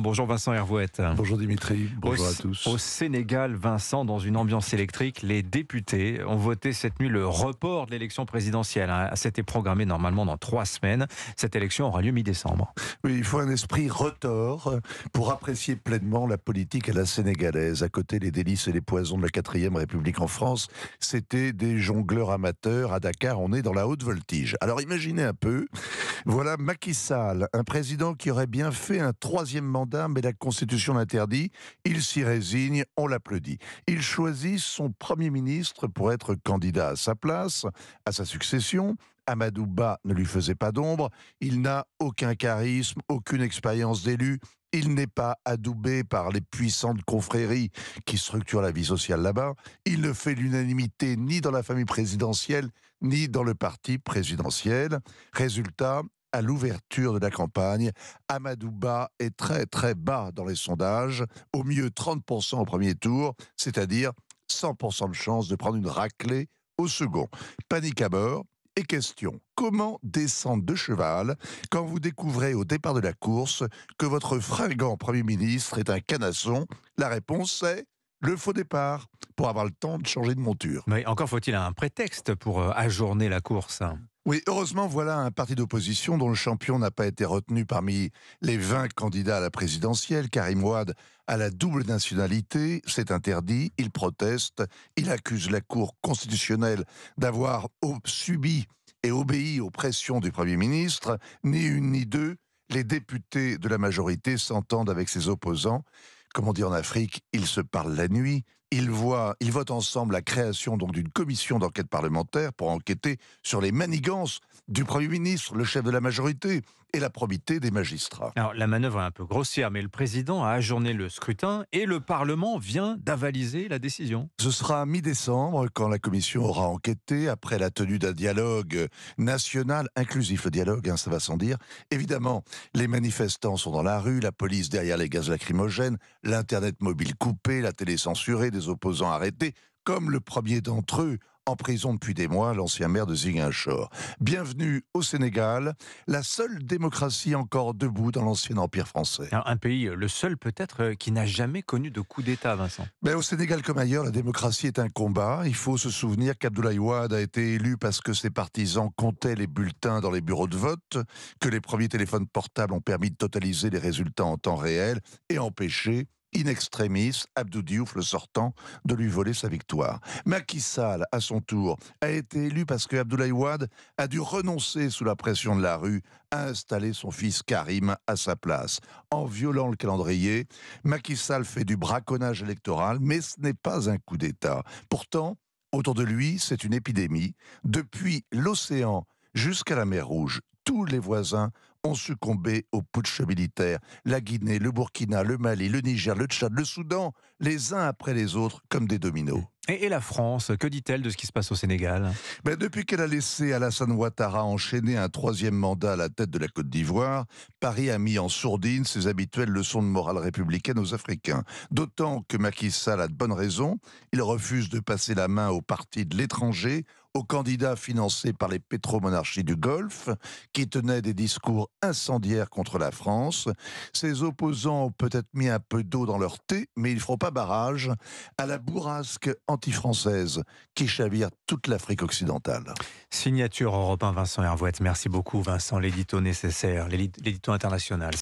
Bonjour Vincent Hervouette. Bonjour Dimitri, bonjour à tous. Au Sénégal, Vincent, dans une ambiance électrique, les députés ont voté cette nuit le report de l'élection présidentielle. Hein. C'était programmé normalement dans trois semaines. Cette élection aura lieu mi-décembre. Oui, il faut un esprit retors pour apprécier pleinement la politique à la sénégalaise. À côté les délices et les poisons de la 4ème République en France, c'était des jongleurs amateurs. À Dakar, on est dans la haute voltige. Alors imaginez un peu, voilà Macky Sall, un président qui aurait bien fait un troisième mandat mais la Constitution l'interdit. Il s'y résigne, on l'applaudit. Il choisit son Premier ministre pour être candidat à sa place, à sa succession. Amadou Ba ne lui faisait pas d'ombre. Il n'a aucun charisme, aucune expérience d'élu. Il n'est pas adoubé par les puissantes confréries qui structurent la vie sociale là-bas. Il ne fait l'unanimité ni dans la famille présidentielle, ni dans le parti présidentiel. Résultat, à l'ouverture de la campagne. Amadou Ba est très très bas dans les sondages, au mieux 30% au premier tour, c'est-à-dire 100% de chance de prendre une raclée au second. Panique à bord. Et question, comment descendre de cheval quand vous découvrez au départ de la course que votre fringant Premier ministre est un canasson La réponse est le faux départ pour avoir le temps de changer de monture. Mais encore faut-il un prétexte pour euh, ajourner la course. Hein. Oui, heureusement, voilà un parti d'opposition dont le champion n'a pas été retenu parmi les 20 candidats à la présidentielle. Karim Ouad a la double nationalité, c'est interdit, il proteste, il accuse la Cour constitutionnelle d'avoir subi et obéi aux pressions du Premier ministre, ni une ni deux. Les députés de la majorité s'entendent avec ses opposants. Comme on dit en Afrique, ils se parlent la nuit, ils, votent ensemble la création d'une commission d'enquête parlementaire pour enquêter sur les manigances du Premier ministre, le chef de la majorité, et la probité des magistrats. Alors la manœuvre est un peu grossière, mais le président a ajourné le scrutin et le Parlement vient d'avaliser la décision. Ce sera mi-décembre quand la Commission aura enquêté après la tenue d'un dialogue national inclusif. Le dialogue, hein, ça va sans dire. Évidemment, les manifestants sont dans la rue, la police derrière les gaz lacrymogènes, l'internet mobile coupé, la télé censurée, des opposants arrêtés. Comme le premier d'entre eux, en prison depuis des mois, l'ancien maire de Ziguinchor. Bienvenue au Sénégal, la seule démocratie encore debout dans l'ancien empire français. un pays, euh, le seul peut-être, euh, qui n'a jamais connu de coup d'État, Vincent. Mais au Sénégal comme ailleurs, la démocratie est un combat. Il faut se souvenir qu'Abdoulaye Ouad a été élu parce que ses partisans comptaient les bulletins dans les bureaux de vote, que les premiers téléphones portables ont permis de totaliser les résultats en temps réel et empêcher in extremis, Abdou Diouf, le sortant, de lui voler sa victoire. Macky Sall, à son tour, a été élu parce que Abdoulaye a dû renoncer sous la pression de la rue à installer son fils Karim à sa place. En violant le calendrier, Macky Sall fait du braconnage électoral, mais ce n'est pas un coup d'État. Pourtant, autour de lui, c'est une épidémie. Depuis l'océan jusqu'à la mer Rouge, tous les voisins ont succombé au putsch militaire. La Guinée, le Burkina, le Mali, le Niger, le Tchad, le Soudan, les uns après les autres, comme des dominos. Et, la France, que dit-elle de ce qui se passe au Sénégal ben, Depuis qu'elle a laissé Alassane Ouattara enchaîner un troisième mandat à la tête de la Côte d'Ivoire, Paris a mis en sourdine ses habituelles leçons de morale républicaine aux Africains. D'autant que Macky Sall a de bonnes raisons, il refuse de passer la main au parti de l'étranger, aux candidats financés par les pétromonarchies du Golfe, qui tenaient des discours incendiaires contre la France. Ses opposants ont peut-être mis un peu d'eau dans leur thé, mais ils ne feront pas barrage à la bourrasque anti-française qui chavire toute l'Afrique occidentale. Signature européen Vincent Hervouette. Merci beaucoup Vincent, l'édito nécessaire, l'édito international.